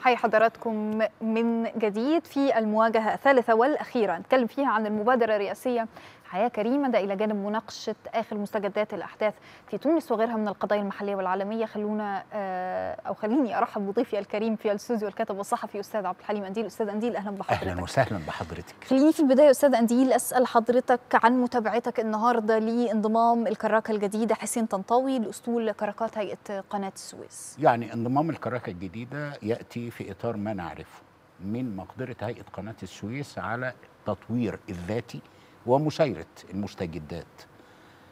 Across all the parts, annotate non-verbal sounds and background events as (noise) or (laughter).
حي حضراتكم من جديد في المواجهة الثالثة والأخيرة نتكلم فيها عن المبادرة الرئاسية حياة كريمة ده إلى جانب مناقشة آخر مستجدات الأحداث في تونس وغيرها من القضايا المحلية والعالمية خلونا آه، أو خليني أرحب بضيفي الكريم في الاستوديو الكاتب والصحفي أستاذ عبد الحليم أنديل أستاذ أنديل أهلا بحضرتك أهلا وسهلا بحضرتك خليني في البداية أستاذ أنديل أسأل حضرتك عن متابعتك النهاردة لانضمام الكراكة الجديدة حسين طنطاوي لأسطول كراكات هيئة قناة السويس يعني انضمام الكراكة الجديدة يأتي في إطار ما نعرفه من مقدرة هيئة قناة السويس على التطوير الذاتي ومسيره المستجدات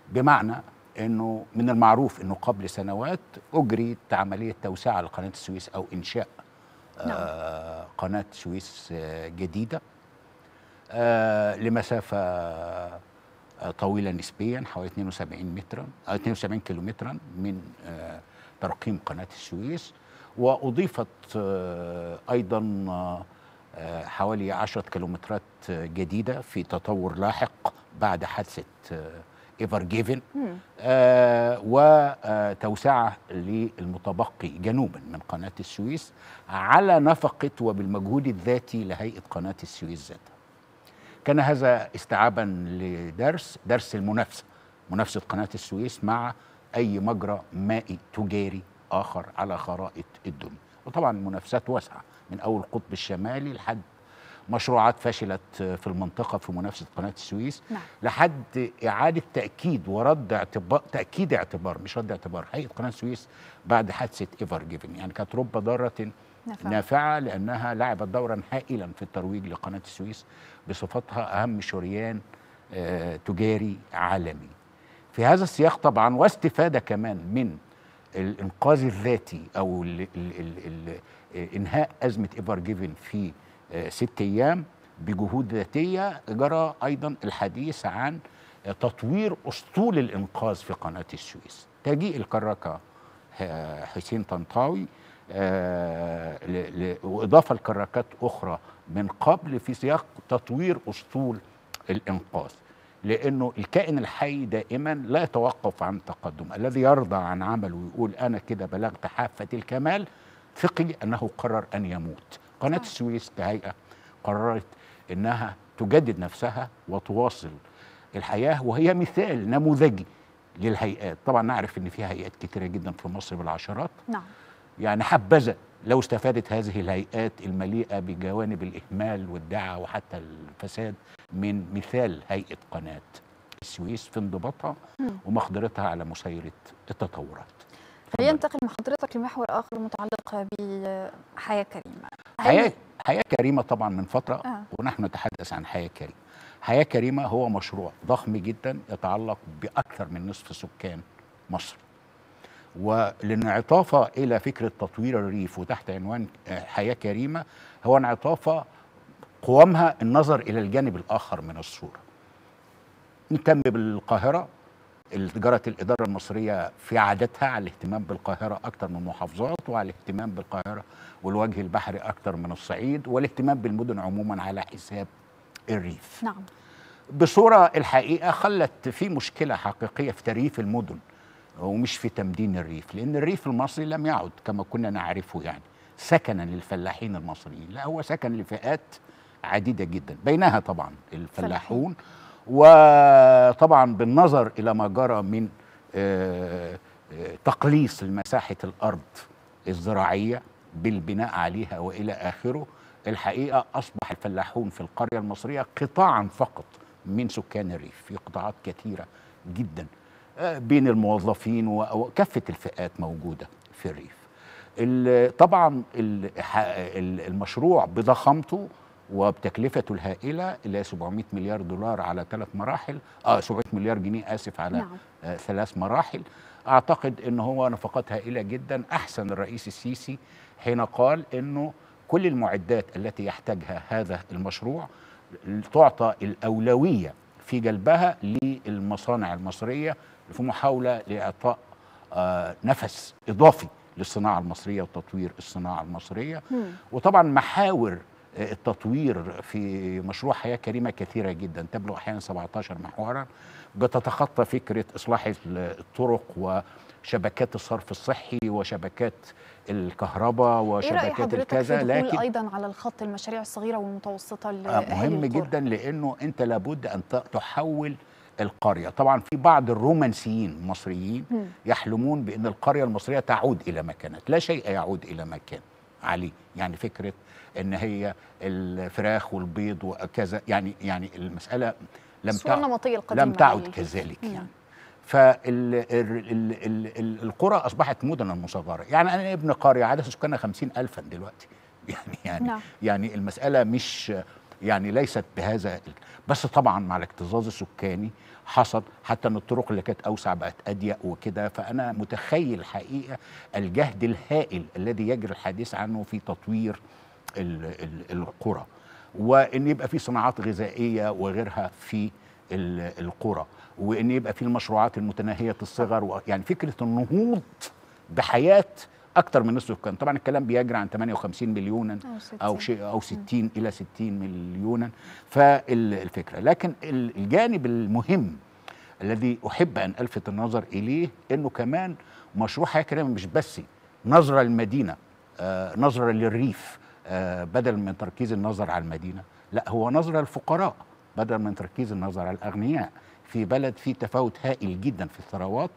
بمعنى انه من المعروف انه قبل سنوات اجريت عمليه توسعه لقناه السويس او انشاء آه، نعم. قناه سويس آه، جديده آه، لمسافه طويله نسبيا حوالي 72 مترا 72 كيلومترا من ترقيم قناه السويس واضيفت ايضا حوالي عشرة كيلومترات جديدة في تطور لاحق بعد حادثة ايفر آه، جيفن آه، وتوسعه للمتبقي جنوبا من قناه السويس على نفقه وبالمجهود الذاتي لهيئه قناه السويس ذاتها. كان هذا استيعابا لدرس درس المنافسه منافسه قناه السويس مع اي مجرى مائي تجاري اخر على خرائط الدنيا وطبعا منافسات واسعه من اول القطب الشمالي لحد مشروعات فشلت في المنطقه في منافسه قناه السويس نعم. لحد اعاده تاكيد ورد اعتبار تاكيد اعتبار مش رد اعتبار هيئه قناه السويس بعد حادثه ايفر جيفن يعني كانت رب ضاره نافعة. نافعه لانها لعبت دورا هائلا في الترويج لقناه السويس بصفتها اهم شريان آه، تجاري عالمي في هذا السياق طبعا واستفاده كمان من الانقاذ الذاتي او الـ الـ الـ الـ انهاء ازمه ايفر جيفن في آه، ست ايام بجهود ذاتيه جرى ايضا الحديث عن آه، تطوير اسطول الانقاذ في قناه السويس تجيء الكراكه آه، حسين طنطاوي واضافه لكراكات اخرى من قبل في سياق تطوير اسطول الانقاذ لانه الكائن الحي دائما لا يتوقف عن التقدم الذي يرضى عن عمله ويقول انا كده بلغت حافه الكمال ثقي انه قرر ان يموت قناه السويس كهيئه قررت انها تجدد نفسها وتواصل الحياه وهي مثال نموذجي للهيئات طبعا نعرف ان في هيئات كثيره جدا في مصر بالعشرات نعم يعني حبذا لو استفادت هذه الهيئات المليئه بجوانب الاهمال والدعه وحتى الفساد من مثال هيئه قناه السويس في انضباطها ومقدرتها على مسايره التطورات. خلينا ننتقل مع حضرتك لمحور اخر متعلق بحياه كريمه. حياه حياه كريمه طبعا من فتره آه. ونحن نتحدث عن حياه كريمه. حياه كريمه هو مشروع ضخم جدا يتعلق باكثر من نصف سكان مصر. والانعطافة إلى فكرة تطوير الريف وتحت عنوان آه، حياة كريمة هو انعطافة قوامها النظر إلى الجانب الآخر من الصورة نتم بالقاهرة جرت الإدارة المصرية في عادتها على الاهتمام بالقاهرة أكثر من المحافظات وعلى الاهتمام بالقاهرة والوجه البحري أكثر من الصعيد والاهتمام بالمدن عموما على حساب الريف نعم بصورة الحقيقة خلت في مشكلة حقيقية في تريف المدن ومش في تمدين الريف لأن الريف المصري لم يعد كما كنا نعرفه يعني سكنا للفلاحين المصريين لا هو سكن لفئات عديدة جدا بينها طبعا الفلاحون وطبعا بالنظر إلى ما جرى من آه، آه، تقليص لمساحة الأرض الزراعية بالبناء عليها وإلى آخره الحقيقة أصبح الفلاحون في القرية المصرية قطاعا فقط من سكان الريف في قطاعات كثيرة جدا بين الموظفين وكافه الفئات موجوده في الريف طبعا المشروع بضخامته وبتكلفته الهائله اللي هي 700 مليار دولار على ثلاث مراحل اه 700 مليار جنيه اسف على نعم. آه، ثلاث مراحل اعتقد ان هو نفقات هائله جدا احسن الرئيس السيسي حين قال انه كل المعدات التي يحتاجها هذا المشروع تعطى الاولويه في جلبها للمصانع المصريه في محاوله لاعطاء آه، نفس اضافي للصناعه المصريه وتطوير الصناعه المصريه وطبعا محاور التطوير في مشروع حياة كريمة كثيرة جدا تبلغ أحيانا 17 محورا بتتخطى فكرة إصلاح الطرق وشبكات الصرف الصحي وشبكات الكهرباء إيه وشبكات إيه الكذا لكن ايضا على الخط المشاريع الصغيره والمتوسطه آه، مهم جدا لانه انت لابد ان تحول القريه طبعا في بعض الرومانسيين المصريين يحلمون بان القريه المصريه تعود الى مكانها لا شيء يعود الى مكان عليه يعني فكره ان هي الفراخ والبيض وكذا يعني يعني المساله لم تعد لم تعد كذلك يعني نعم. فالقرى اصبحت مدنا مصغره يعني انا ابن قريه عدد سكانها 50 الفا دلوقتي (laughs) يعني يعني لا. نعم. يعني المساله مش يعني ليست بهذا بس طبعا مع الاكتظاظ السكاني حصل حتى ان الطرق اللي كانت اوسع بقت اضيق وكده فانا متخيل حقيقه الجهد الهائل الذي يجري الحديث عنه في تطوير القرى وان يبقى في صناعات غذائيه وغيرها في القرى وان يبقى في المشروعات المتناهيه الصغر يعني فكره النهوض بحياه أكثر من نصف كان طبعا الكلام بيجري عن 58 مليونا او 60 او, شيء أو 60 الى 60 مليونا فالفكره لكن الجانب المهم الذي احب ان الفت النظر اليه انه كمان مشروع حياه كريمه مش بس نظره للمدينه آه نظره للريف آه، بدل من تركيز النظر على المدينه لا هو نظر الفقراء بدل من تركيز النظر على الاغنياء في بلد في تفاوت هائل جدا في الثروات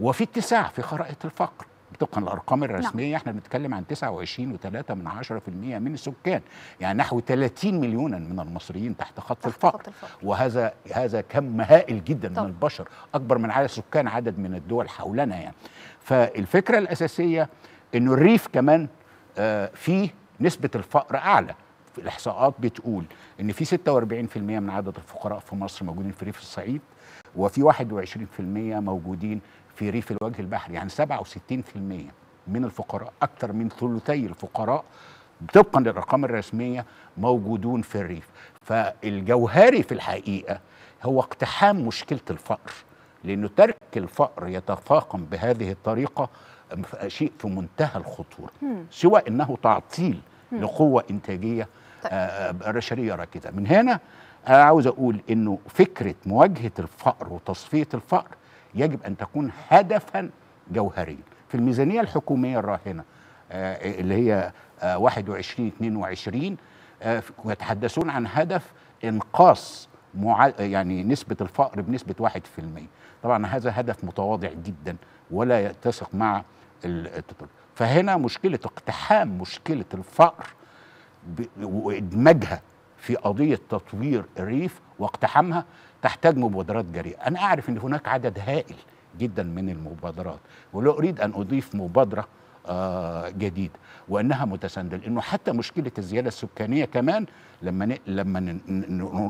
وفي اتساع في خرائط الفقر طبقا الارقام نعم. الرسميه نعم. احنا بنتكلم عن 29 و3 من 10% من السكان يعني نحو 30 مليونا من المصريين تحت خط تحت الفقر. خط الفقر وهذا هذا كم هائل جدا طب. من البشر اكبر من عدد سكان عدد من الدول حولنا يعني فالفكره الاساسيه انه الريف كمان آه، فيه نسبه الفقر اعلى الاحصاءات بتقول ان في 46% من عدد الفقراء في مصر موجودين في ريف الصعيد وفي 21% موجودين في ريف الوجه البحري يعني 67% من الفقراء اكثر من ثلثي الفقراء طبقا للارقام الرسميه موجودون في الريف فالجوهري في الحقيقه هو اقتحام مشكله الفقر لانه ترك الفقر يتفاقم بهذه الطريقه شيء في منتهى الخطوره سوى انه تعطيل لقوه انتاجيه آه، طيب. آه، بشريه راكده من هنا انا آه، عاوز اقول انه فكره مواجهه الفقر وتصفيه الفقر يجب ان تكون هدفا جوهريا في الميزانيه الحكوميه الراهنه اللي هي 21 22 يتحدثون عن هدف انقاص يعني نسبه الفقر بنسبه 1% طبعا هذا هدف متواضع جدا ولا يتسق مع التطور فهنا مشكلة اقتحام مشكلة الفقر وإدماجها في قضية تطوير الريف واقتحامها تحتاج مبادرات جريئة أنا أعرف أن هناك عدد هائل جدا من المبادرات ولو أريد أن أضيف مبادرة آه، جديد وانها متسانده لانه حتى مشكله الزياده السكانيه كمان لما لما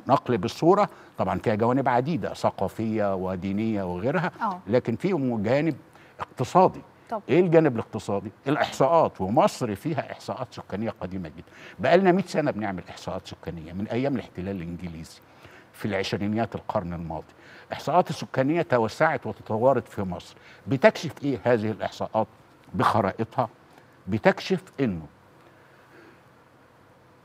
نقلب الصوره طبعا فيها جوانب عديده ثقافيه ودينيه وغيرها أوه. لكن فيهم جانب اقتصادي طب. ايه الجانب الاقتصادي الاحصاءات ومصر فيها احصاءات سكانيه قديمه جدا بقى لنا 100 سنه بنعمل احصاءات سكانيه من ايام الاحتلال الانجليزي في العشرينيات القرن الماضي الاحصاءات السكانيه توسعت وتطورت في مصر بتكشف ايه هذه الاحصاءات بخرائطها بتكشف انه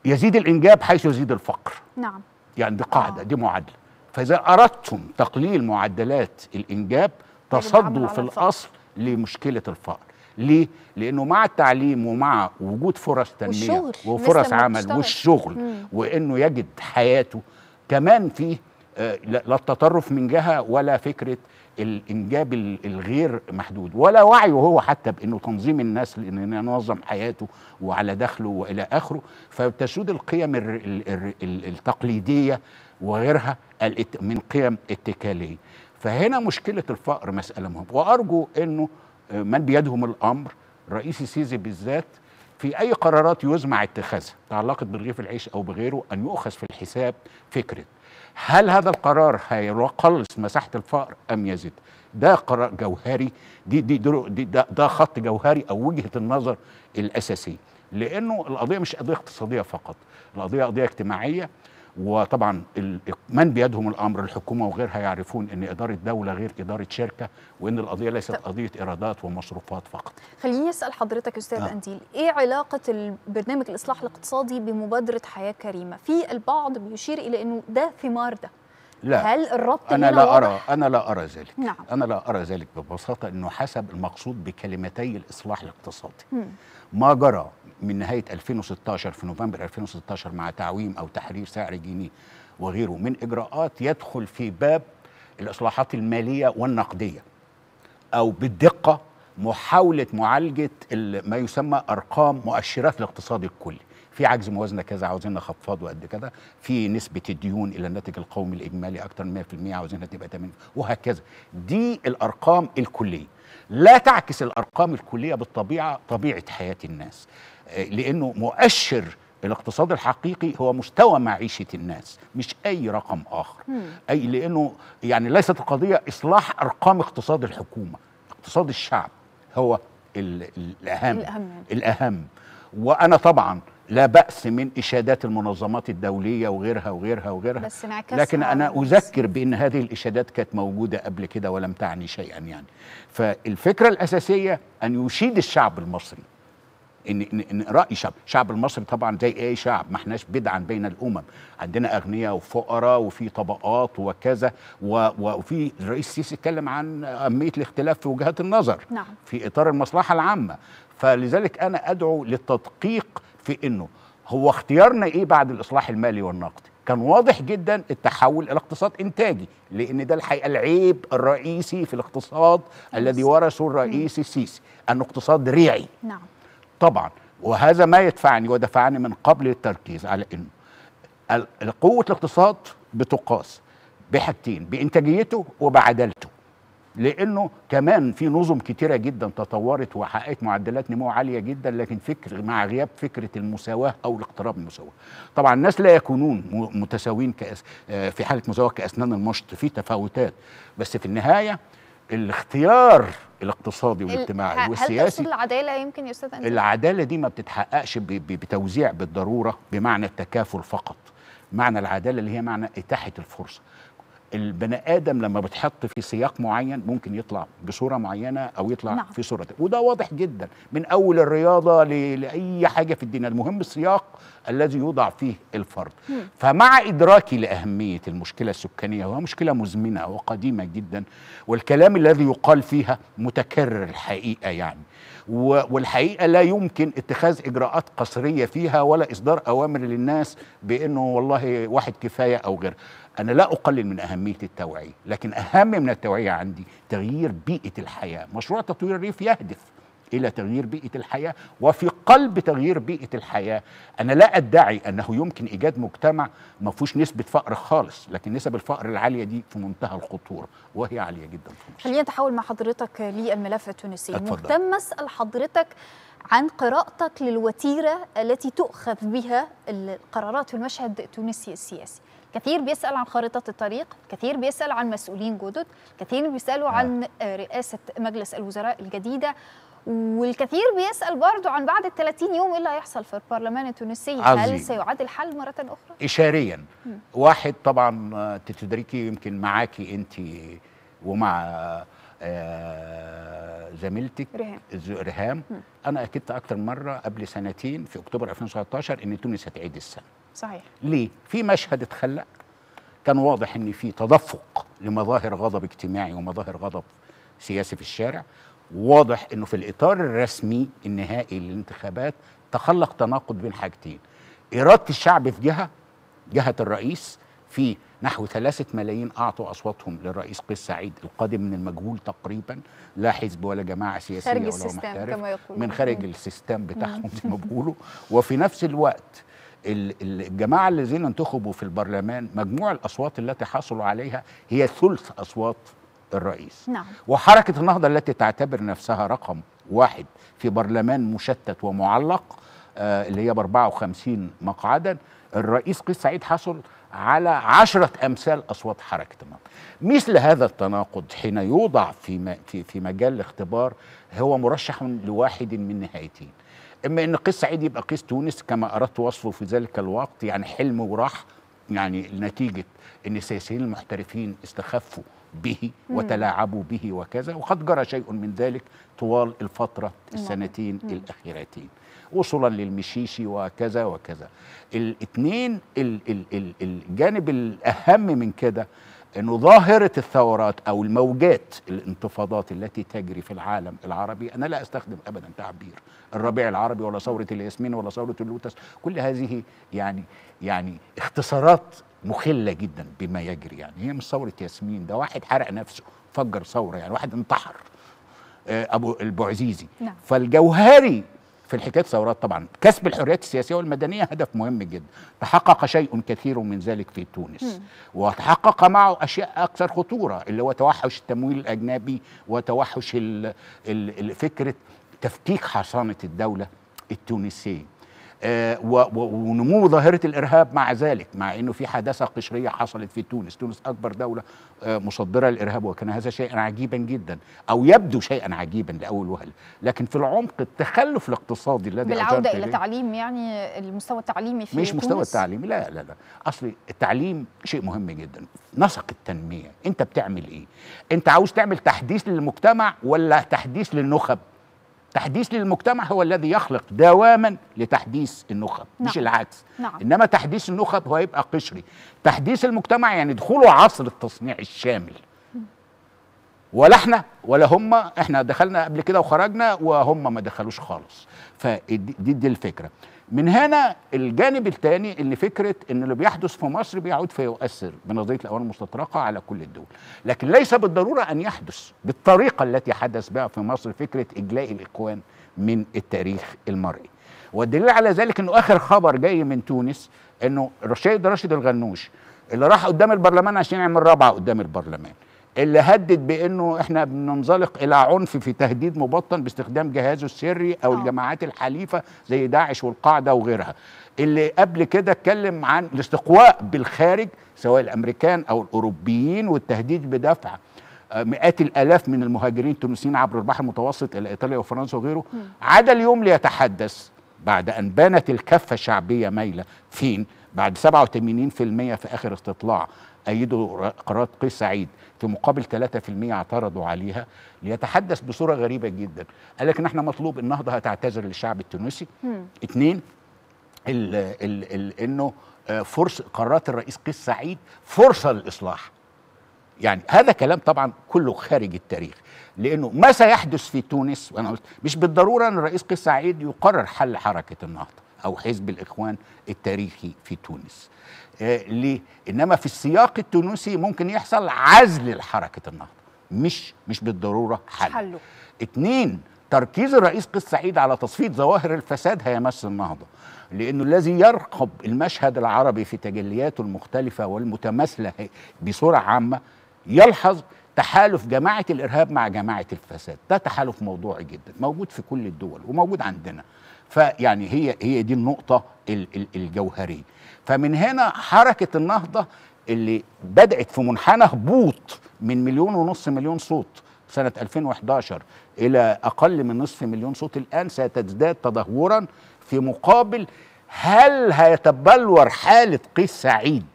يزيد الانجاب حيث يزيد الفقر نعم يعني دي قاعده آه. دي معادله فاذا اردتم تقليل معدلات الانجاب تصدوا في الاصل لمشكله الفقر ليه؟ لانه مع التعليم ومع وجود فرص تنميه وفرص عمل والشغل مم. وانه يجد حياته كمان فيه آه، لا التطرف من جهه ولا فكره الانجاب الغير محدود ولا وعيه هو حتى بانه تنظيم النسل ان ينظم حياته وعلى دخله والى اخره فتسود القيم التقليديه وغيرها من قيم اتكاليه فهنا مشكله الفقر مساله مهمه وارجو انه من بيدهم الامر رئيس السيسي بالذات في أي قرارات يزمع اتخاذها تعلقت برغيف العيش أو بغيره أن يؤخذ في الحساب فكرة هل هذا القرار هيقلص مساحة الفقر أم يزيد ده قرار جوهري دي دي, دي ده, ده خط جوهري أو وجهة النظر الأساسية لأنه القضية مش قضية اقتصادية فقط القضية قضية اجتماعية وطبعا من بيدهم الامر الحكومه وغيرها يعرفون ان اداره دوله غير اداره شركه وان القضيه ليست قضيه ايرادات ومصروفات فقط. خليني اسال حضرتك استاذ آه. انديل ايه علاقه برنامج الاصلاح الاقتصادي بمبادره حياه كريمه؟ في البعض بيشير الى انه ده ثمار ده. لا هل الربط أنا لا أرى أنا لا أرى ذلك نعم. أنا لا أرى ذلك ببساطة أنه حسب المقصود بكلمتي الإصلاح الاقتصادي مم. ما جرى من نهاية 2016 في نوفمبر 2016 مع تعويم أو تحرير سعر جنيه وغيره من إجراءات يدخل في باب الإصلاحات المالية والنقدية أو بالدقة محاولة معالجة ما يسمى أرقام مؤشرات الاقتصاد الكلي في عجز موازنه كذا عاوزين نخفضه قد كده في نسبه الديون الى الناتج القومي الاجمالي اكتر من 100% عاوزينها تبقى 80 وهكذا دي الارقام الكليه لا تعكس الارقام الكليه بالطبيعه طبيعه حياه الناس آه، لانه مؤشر الاقتصاد الحقيقي هو مستوى معيشة الناس مش أي رقم آخر مم. أي لأنه يعني ليست القضية إصلاح أرقام اقتصاد الحكومة اقتصاد الشعب هو الـ الـ الأهم الأهم, الأهم. وأنا طبعا لا بأس من إشادات المنظمات الدولية وغيرها وغيرها وغيرها بس لكن أنا أذكر بأن هذه الإشادات كانت موجودة قبل كده ولم تعني شيئا يعني فالفكرة الأساسية أن يشيد الشعب المصري إن, إن, إن رأي شعب الشعب المصري طبعا زي أي شعب ما احناش بدعا بين الأمم عندنا أغنياء وفقراء وفي طبقات وكذا وفي الرئيس السيسي اتكلم عن أهمية الاختلاف في وجهات النظر نعم. في إطار المصلحة العامة فلذلك أنا أدعو للتدقيق في انه هو اختيارنا ايه بعد الاصلاح المالي والنقدي كان واضح جدا التحول الى اقتصاد انتاجي لان ده الحقيقه العيب الرئيسي في الاقتصاد الذي ورثه نعم. الرئيس السيسي انه اقتصاد ريعي نعم طبعا وهذا ما يدفعني ودفعني من قبل التركيز على انه قوه الاقتصاد بتقاس بحاجتين بانتاجيته وبعدالته لانه كمان في نظم كتيره جدا تطورت وحققت معدلات نمو عاليه جدا لكن فكر مع غياب فكره المساواه او الاقتراب من المساواه طبعا الناس لا يكونون متساويين كأس آه، في حاله مساواه كاسنان المشط في تفاوتات بس في النهايه الاختيار الاقتصادي والاجتماعي والسياسي هل العداله يمكن يا استاذ العداله دي ما بتتحققش بتوزيع بالضروره بمعنى التكافل فقط معنى العداله اللي هي معنى اتاحه الفرصه البني ادم لما بتحط في سياق معين ممكن يطلع بصوره معينه او يطلع نعم. في صوره وده واضح جدا من اول الرياضه ل... لاي حاجه في الدنيا المهم السياق الذي يوضع فيه الفرد م. فمع ادراكي لاهميه المشكله السكانيه وهي مشكله مزمنه وقديمه جدا والكلام الذي يقال فيها متكرر الحقيقه يعني والحقيقه لا يمكن اتخاذ اجراءات قصريه فيها ولا اصدار اوامر للناس بانه والله واحد كفايه او غير انا لا اقلل من اهميه التوعيه لكن اهم من التوعيه عندي تغيير بيئه الحياه مشروع تطوير الريف يهدف الى تغيير بيئه الحياه وفي قلب تغيير بيئه الحياه انا لا ادعي انه يمكن ايجاد مجتمع ما فيهوش نسبه فقر خالص لكن نسب الفقر العاليه دي في منتهى الخطوره وهي عاليه جدا في مصر خلينا نتحول مع حضرتك للملف التونسي مهتم اسال حضرتك عن قراءتك للوتيره التي تؤخذ بها القرارات في المشهد التونسي السياسي كثير بيسأل عن خارطة الطريق كثير بيسأل عن مسؤولين جدد كثير بيسألوا آه. عن رئاسة مجلس الوزراء الجديدة والكثير بيسال برضه عن بعد ال 30 يوم ايه اللي هيحصل في البرلمان التونسي عظيم. هل سيعاد الحل مره اخرى اشاريا م. واحد طبعا آه، تدركي يمكن معاكي انت ومع آه، زميلتك رهام رهام انا اكدت من مره قبل سنتين في اكتوبر 2017 ان تونس هتعيد السنه صحيح ليه في مشهد اتخلق كان واضح ان في تدفق لمظاهر غضب اجتماعي ومظاهر غضب سياسي في الشارع واضح انه في الاطار الرسمي النهائي للانتخابات تخلق تناقض بين حاجتين اراده الشعب في جهه جهه الرئيس في نحو ثلاثة ملايين أعطوا أصواتهم للرئيس قيس سعيد القادم من المجهول تقريبا لا حزب ولا جماعة سياسية خارج ولا محترف كما يقول. من خارج السيستم بتاعهم زي ما بيقولوا وفي نفس الوقت الجماعة الذين انتخبوا في البرلمان مجموع الأصوات التي حصلوا عليها هي ثلث أصوات الرئيس نعم. وحركة النهضة التي تعتبر نفسها رقم واحد في برلمان مشتت ومعلق آه اللي هي ب 54 مقعدا الرئيس قيس سعيد حصل على عشرة أمثال أصوات حركة النهضة مثل هذا التناقض حين يوضع في, في, في مجال الاختبار هو مرشح لواحد من نهايتين إما أن قيس سعيد يبقى قيس تونس كما أردت وصفه في ذلك الوقت يعني حلم وراح يعني نتيجه ان السياسيين المحترفين استخفوا به وتلاعبوا به وكذا وقد جرى شيء من ذلك طوال الفترة نعم. السنتين الأخيرتين وصولا للمشيشي وكذا وكذا الاثنين الجانب الأهم من كده انه ظاهره الثورات او الموجات الانتفاضات التي تجري في العالم العربي انا لا استخدم ابدا تعبير الربيع العربي ولا ثوره الياسمين ولا ثوره اللوتس كل هذه يعني يعني اختصارات مخله جدا بما يجري يعني هي مش ثوره ياسمين ده واحد حرق نفسه فجر ثوره يعني واحد انتحر آه، ابو البعزيزي نعم. فالجوهري في الحكاية ثورات طبعا كسب الحريات السياسية والمدنية هدف مهم جدا تحقق شيء كثير من ذلك في تونس م. وتحقق معه أشياء أكثر خطورة اللي هو توحش التمويل الأجنبي وتوحش فكرة تفكيك حصانة الدولة التونسية ونمو ظاهرة الإرهاب مع ذلك مع أنه في حادثة قشرية حصلت في تونس تونس أكبر دولة آه، مصدرة للإرهاب وكان هذا شيئا عجيبا جدا أو يبدو شيئا عجيبا لأول وهلة لكن في العمق التخلف الاقتصادي الذي بالعودة إلى تعليم يعني المستوى التعليمي في مش مستوى التعليم لا لا لا أصل التعليم شيء مهم جدا نسق التنمية أنت بتعمل إيه أنت عاوز تعمل تحديث للمجتمع ولا تحديث للنخب تحديث للمجتمع هو الذي يخلق دواما لتحديث النخب نعم. مش العكس نعم. انما تحديث النخب هو يبقى قشري تحديث المجتمع يعني دخوله عصر التصنيع الشامل ولا احنا ولا هم احنا دخلنا قبل كده وخرجنا وهم ما دخلوش خالص فدي دي الفكره من هنا الجانب الثاني ان فكره ان اللي بيحدث في مصر بيعود فيؤثر بنظريه الاوان المستطرقه على كل الدول، لكن ليس بالضروره ان يحدث بالطريقه التي حدث بها في مصر فكره اجلاء الاخوان من التاريخ المرئي. والدليل على ذلك انه اخر خبر جاي من تونس انه رشيد راشد الغنوش اللي راح قدام البرلمان عشان يعمل رابعه قدام البرلمان اللي هدد بانه احنا بننزلق الى عنف في تهديد مبطن باستخدام جهازه السري او أوه. الجماعات الحليفه زي داعش والقاعده وغيرها اللي قبل كده اتكلم عن الاستقواء بالخارج سواء الامريكان او الاوروبيين والتهديد بدفع مئات الالاف من المهاجرين التونسيين عبر البحر المتوسط الى ايطاليا وفرنسا وغيره عدا اليوم ليتحدث بعد ان بانت الكفه الشعبيه مايله فين بعد 87% في اخر استطلاع أيدوا قرارات قيس سعيد في مقابل 3% اعترضوا عليها ليتحدث بصورة غريبة جدا قال لك إن احنا مطلوب النهضة هتعتذر للشعب التونسي مم. اتنين ال ال ال إنه آه، فرصة قرارات الرئيس قيس سعيد فرصة للإصلاح يعني هذا كلام طبعا كله خارج التاريخ لانه ما سيحدث في تونس وانا قلت مش بالضروره ان الرئيس قيس سعيد يقرر حل حركه النهضه أو حزب الإخوان التاريخي في تونس آه، ليه؟ إنما في السياق التونسي ممكن يحصل عزل لحركة النهضة مش مش بالضرورة حل حله. اتنين تركيز الرئيس قيس سعيد على تصفية ظواهر الفساد هيمس النهضة لأنه الذي يرقب المشهد العربي في تجلياته المختلفة والمتماثلة بصورة عامة يلحظ تحالف جماعة الإرهاب مع جماعة الفساد ده تحالف موضوعي جدا موجود في كل الدول وموجود عندنا فيعني هي هي دي النقطة الجوهرية فمن هنا حركة النهضة اللي بدأت في منحنى هبوط من مليون ونص مليون صوت سنة 2011 إلى أقل من نصف مليون صوت الآن ستزداد تدهورا في مقابل هل هيتبلور حالة قيس سعيد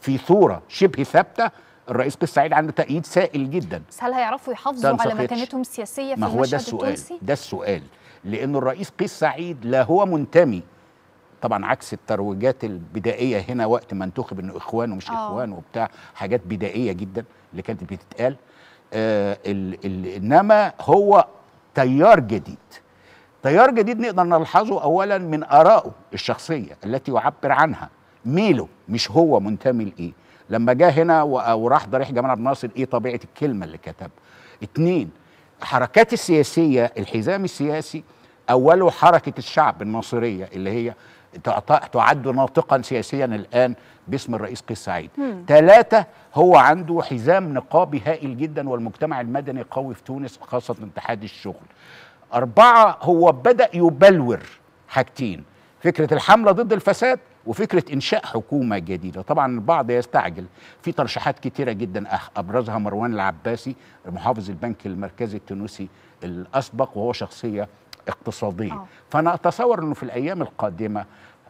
في صورة شبه ثابتة الرئيس قيس سعيد عنده تأييد سائل جدا بس هل هيعرفوا يحافظوا على مكانتهم السياسية في ما هو ده السؤال التونسي؟ ده السؤال لأن الرئيس قيس سعيد لا هو منتمي طبعا عكس الترويجات البدائية هنا وقت ما انتخب انه اخوان ومش أوه. اخوان وبتاع حاجات بدائية جدا اللي كانت بتتقال آه ال ال انما هو تيار جديد تيار جديد نقدر نلحظه اولا من ارائه الشخصيه التي يعبر عنها ميله مش هو منتمي لايه لما جه هنا وراح ضريح جمال عبد الناصر ايه طبيعه الكلمه اللي كتبها اثنين حركات السياسيه الحزام السياسي اوله حركه الشعب الناصريه اللي هي تعد ناطقا سياسيا الان باسم الرئيس قيس سعيد ثلاثة هو عنده حزام نقابي هائل جدا والمجتمع المدني قوي في تونس خاصة اتحاد الشغل أربعة هو بدأ يبلور حاجتين فكرة الحملة ضد الفساد وفكره انشاء حكومه جديده طبعا البعض يستعجل في ترشيحات كتيره جدا ابرزها مروان العباسي محافظ البنك المركزي التونسي الاسبق وهو شخصيه اقتصاديه أوه. فانا اتصور انه في الايام القادمه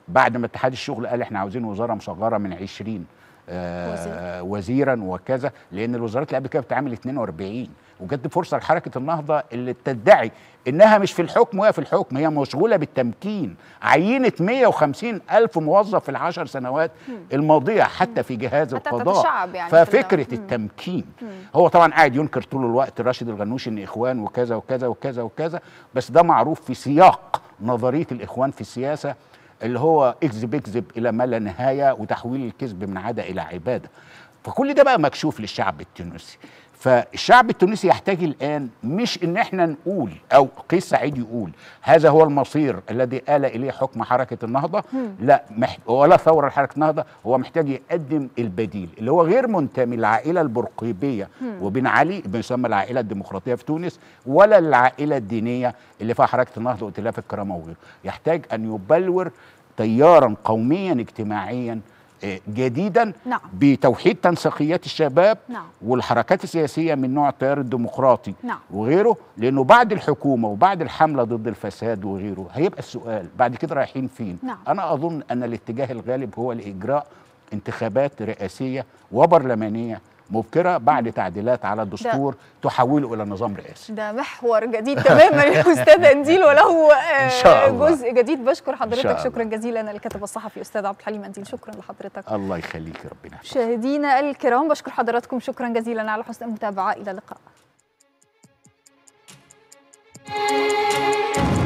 بعد ما اتحاد الشغل قال احنا عاوزين وزاره مصغره من 20 آه وزيرا وكذا لان الوزارات اللي قبل كده بتعمل 42 وجت فرصه لحركه النهضه اللي تدعي انها مش في الحكم وهي في الحكم هي مشغوله بالتمكين عينه 150 الف موظف في العشر سنوات الماضيه حتى في جهاز القضاء يعني ففكره التمكين هو طبعا قاعد ينكر طول الوقت راشد الغنوش ان اخوان وكذا وكذا وكذا وكذا بس ده معروف في سياق نظريه الاخوان في السياسه اللي هو اكذب اكذب الى ما لا نهايه وتحويل الكذب من عاده الى عباده فكل ده بقى مكشوف للشعب التونسي فالشعب التونسي يحتاج الآن مش إن إحنا نقول أو قيس سعيد يقول هذا هو المصير الذي آل إليه حكم حركة النهضة لا ولا ثورة حركة النهضة هو محتاج يقدم البديل اللي هو غير منتمي للعائلة البرقيبية وبن علي بيسمى العائلة الديمقراطية في تونس ولا العائلة الدينية اللي فيها حركة النهضة وائتلاف الكرامة وغيره يحتاج أن يبلور تيارا قوميا اجتماعيا جديدا نعم. بتوحيد تنسيقيات الشباب نعم. والحركات السياسيه من نوع التيار الديمقراطي نعم. وغيره لانه بعد الحكومه وبعد الحمله ضد الفساد وغيره هيبقى السؤال بعد كده رايحين فين نعم. انا اظن ان الاتجاه الغالب هو لاجراء انتخابات رئاسيه وبرلمانيه مبكره بعد تعديلات على الدستور تحوله الى نظام رئاسي ده محور جديد تماما استاذ انديل وله (laughs) إن آه، شاء الله. جزء جديد بشكر حضرتك شكرا جزيلا الكاتب الصحفي استاذ عبد الحليم انديل شكرا لحضرتك الله يخليك ربنا مشاهدينا الكرام بشكر حضراتكم شكرا جزيلا على حسن المتابعه الى اللقاء